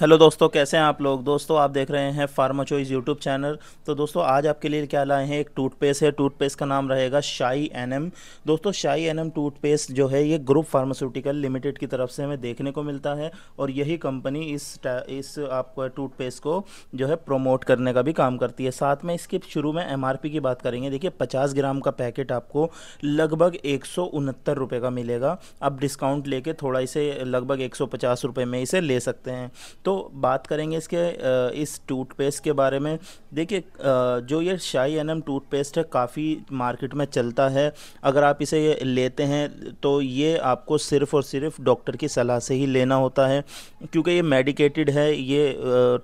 hello दोस्तों कैसे हैं आप लोग दोस्तों आप देख रहे हैं फार्माचोइज यूट्यूब चैनल तो दोस्तों आज आपके लिए क्या लाए हैं एक टूथपेस्ट है टूथपेस्ट का नाम रहेगा शाई एनएम दोस्तों शाई एनएम टूथपेस्ट जो है ये ग्रुप फार्मास्यूटिकल लिमिटेड की तरफ से हमें देखने को मिलता है और यही कंपनी इस इस आपको टूथपेस्ट को जो है प्रोमोट करने का भी काम करती है साथ में इसके शुरू में एम की बात करेंगे देखिए पचास ग्राम का पैकेट आपको लगभग एक सौ का मिलेगा आप डिस्काउंट लेके थोड़ा इसे लगभग एक में इसे ले सकते हैं तो बात करेंगे इसके इस टूथपेस्ट के बारे में देखिए जो ये शाही एनम टूथपेस्ट है काफ़ी मार्केट में चलता है अगर आप इसे लेते हैं तो ये आपको सिर्फ़ और सिर्फ डॉक्टर की सलाह से ही लेना होता है क्योंकि ये मेडिकेटेड है ये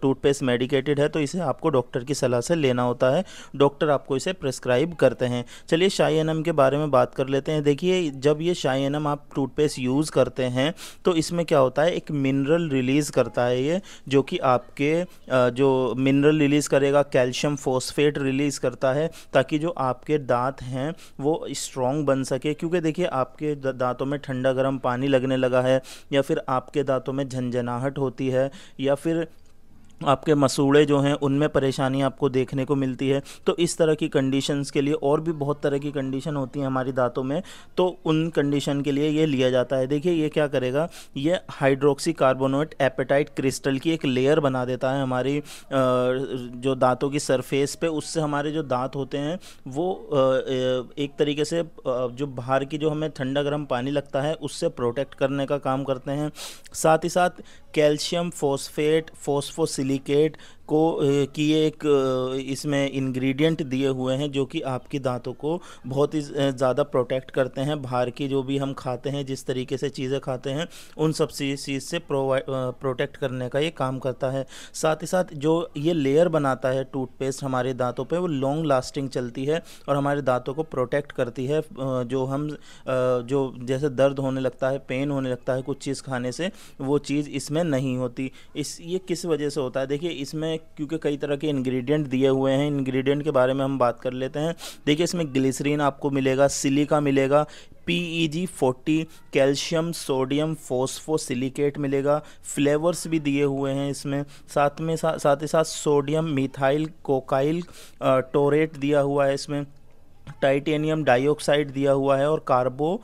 टूथपेस्ट मेडिकेटेड है तो इसे आपको डॉक्टर की सलाह से लेना होता है डॉक्टर आपको इसे प्रेस्क्राइब करते हैं चलिए शाही एनम के बारे में बात कर लेते हैं देखिए जब ये शाही एनम आप टूथपेस्ट यूज़ करते हैं तो इसमें क्या होता है एक मिनरल रिलीज़ करता है ये चाहिए जो कि आपके जो मिनरल रिलीज़ करेगा कैल्शियम फोस्फेट रिलीज़ करता है ताकि जो आपके दांत हैं वो स्ट्रॉन्ग बन सके क्योंकि देखिए आपके दांतों में ठंडा गर्म पानी लगने लगा है या फिर आपके दांतों में झंझनाहट होती है या फिर आपके मसूड़े जो हैं उनमें परेशानी आपको देखने को मिलती है तो इस तरह की कंडीशंस के लिए और भी बहुत तरह की कंडीशन होती है हमारी दांतों में तो उन कंडीशन के लिए ये लिया जाता है देखिए ये क्या करेगा ये हाइड्रोक्सी कार्बोनेट एपेटाइट क्रिस्टल की एक लेयर बना देता है हमारी जो दांतों की सरफेस पे उससे हमारे जो दांत होते हैं वो एक तरीके से जो बाहर की जो हमें ठंडा गर्म पानी लगता है उससे प्रोटेक्ट करने का काम करते हैं साथ ही साथ कैल्शियम फोस्फेट फोस्फोसिल सिलिकेट को की एक इसमें इंग्रेडिएंट दिए हुए हैं जो कि आपके दांतों को बहुत ही ज़्यादा प्रोटेक्ट करते हैं बाहर की जो भी हम खाते हैं जिस तरीके से चीज़ें खाते हैं उन सब चीज़ से प्रोटेक्ट करने का ये काम करता है साथ ही साथ जो ये लेयर बनाता है टूथपेस्ट हमारे दांतों पे वो लॉन्ग लास्टिंग चलती है और हमारे दांतों को प्रोटेक्ट करती है जो हम जो जैसे दर्द होने लगता है पेन होने लगता है कुछ चीज़ खाने से वो चीज़ इसमें नहीं होती इस ये किस वजह से होता है होता है देखिए इसमें क्योंकि कई तरह के इंग्रेडिएंट दिए हुए हैं इंग्रेडिएंट के बारे में हम बात कर लेते हैं देखिए इसमें ग्लिसरीन आपको मिलेगा सिलिका मिलेगा P E G forty calcium sodium phosphosilicate मिलेगा फ्लेवर्स भी दिए हुए हैं इसमें साथ में सा, साथ ही साथ सोडियम मिथाइल कोकाइल टोरेट दिया हुआ है इसमें टाइटेनियम डाइऑक्साइड दिया हुआ है और कार्बो आ,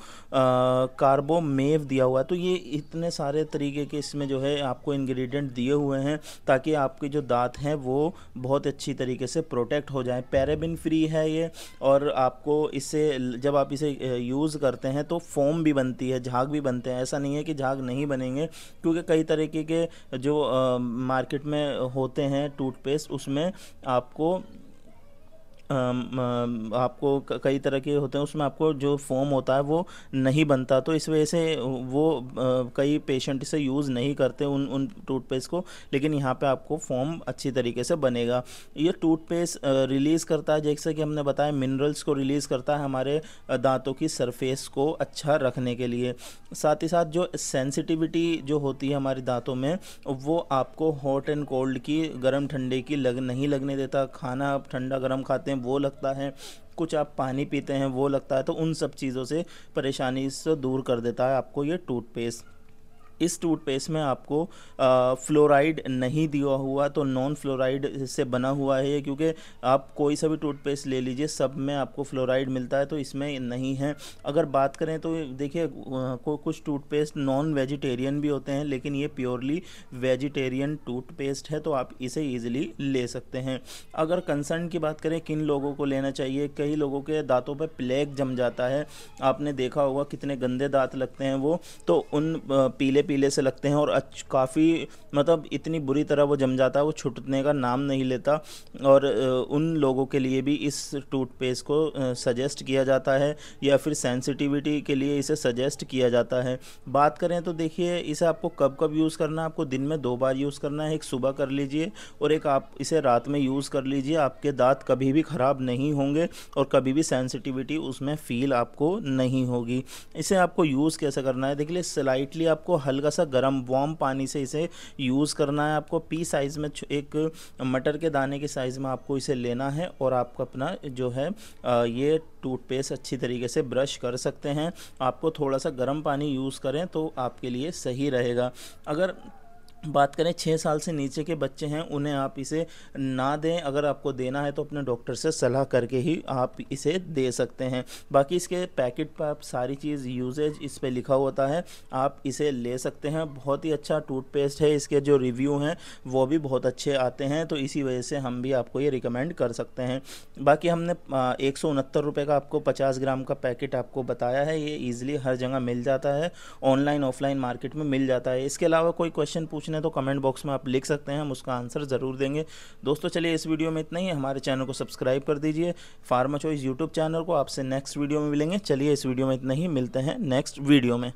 कार्बो मेव दिया हुआ है तो ये इतने सारे तरीके के इसमें जो है आपको इंग्रेडिएंट दिए हुए हैं ताकि आपके जो दांत हैं वो बहुत अच्छी तरीके से प्रोटेक्ट हो जाएं पैराबिन फ्री है ये और आपको इसे जब आप इसे यूज़ करते हैं तो फोम भी बनती है झाग भी बनते हैं ऐसा नहीं है कि झाग नहीं बनेंगे क्योंकि कई तरीके के जो आ, मार्केट में होते हैं टूथपेस्ट उसमें आपको आपको कई तरह के होते हैं उसमें आपको जो फॉर्म होता है वो नहीं बनता तो इस वजह से वो कई पेशेंट इसे यूज़ नहीं करते उन उन टूथपेस्ट को लेकिन यहाँ पे आपको फॉर्म अच्छी तरीके से बनेगा ये टूथपेस्ट रिलीज़ करता है जैसे कि हमने बताया मिनरल्स को रिलीज़ करता है हमारे दांतों की सरफेस को अच्छा रखने के लिए साथ ही साथ जो सेंसिटिविटी जो होती है हमारे दांतों में वो आपको हॉट एंड कोल्ड की गर्म ठंडे की लग नहीं लगने देता खाना आप ठंडा गर्म खाते हैं हैं वो लगता है कुछ आप पानी पीते हैं वो लगता है तो उन सब चीज़ों से परेशानी से दूर कर देता है आपको ये टूथपेस्ट इस टूथपेस्ट में आपको फ्लोराइड नहीं दिया हुआ तो नॉन फ्लोराइड से बना हुआ है क्योंकि आप कोई सा भी टूथपेस्ट ले लीजिए सब में आपको फ्लोराइड मिलता है तो इसमें नहीं है अगर बात करें तो देखिए कुछ टूथपेस्ट नॉन वेजिटेरियन भी होते हैं लेकिन ये प्योरली वेजिटेरियन टूथपेस्ट है तो आप इसे ईजिली ले सकते हैं अगर कंसर्न की बात करें किन लोगों को लेना चाहिए कई लोगों के दांतों पर प्लेग जम जाता है आपने देखा होगा कितने गंदे दांत लगते हैं वो तो उन पीले पीले से लगते हैं और काफ़ी मतलब इतनी बुरी तरह वो जम जाता है वो छुटने का नाम नहीं लेता और उन लोगों के लिए भी इस टूथपेस्ट को सजेस्ट किया जाता है या फिर सेंसिटिविटी के लिए इसे सजेस्ट किया जाता है बात करें तो देखिए इसे आपको कब कब यूज़ करना है आपको दिन में दो बार यूज़ करना है एक सुबह कर लीजिए और एक आप इसे रात में यूज़ कर लीजिए आपके दांत कभी भी ख़राब नहीं होंगे और कभी भी सेंसिटिविटी उसमें फ़ील आपको नहीं होगी इसे आपको यूज़ कैसे करना है देखिए स्लाइटली आपको हल्का हल्का सा गर्म वार्म पानी से इसे यूज़ करना है आपको पी साइज़ में एक मटर के दाने के साइज़ में आपको इसे लेना है और आपका अपना जो है ये टूथपेस्ट अच्छी तरीके से ब्रश कर सकते हैं आपको थोड़ा सा गर्म पानी यूज़ करें तो आपके लिए सही रहेगा अगर बात करें छः साल से नीचे के बच्चे हैं उन्हें आप इसे ना दें अगर आपको देना है तो अपने डॉक्टर से सलाह करके ही आप इसे दे सकते हैं बाकी इसके पैकेट पर आप सारी चीज़ यूजेज इस पर लिखा होता है आप इसे ले सकते हैं बहुत ही अच्छा टूथपेस्ट है इसके जो रिव्यू हैं वो भी बहुत अच्छे आते हैं तो इसी वजह से हम भी आपको ये रिकमेंड कर सकते हैं बाकी हमने एक सौ का आपको पचास ग्राम का पैकेट आपको बताया है ये ईज़िली हर जगह मिल जाता है ऑनलाइन ऑफलाइन मार्केट में मिल जाता है इसके अलावा कोई क्वेश्चन पूछना है तो कमेंट बॉक्स में आप लिख सकते हैं हम उसका आंसर ज़रूर देंगे दोस्तों चलिए इस वीडियो में इतना ही हमारे चैनल को सब्सक्राइब कर दीजिए फार्मा चॉइस यूट्यूब चैनल को आपसे नेक्स्ट वीडियो में मिलेंगे चलिए इस वीडियो में इतना ही मिलते हैं नेक्स्ट वीडियो में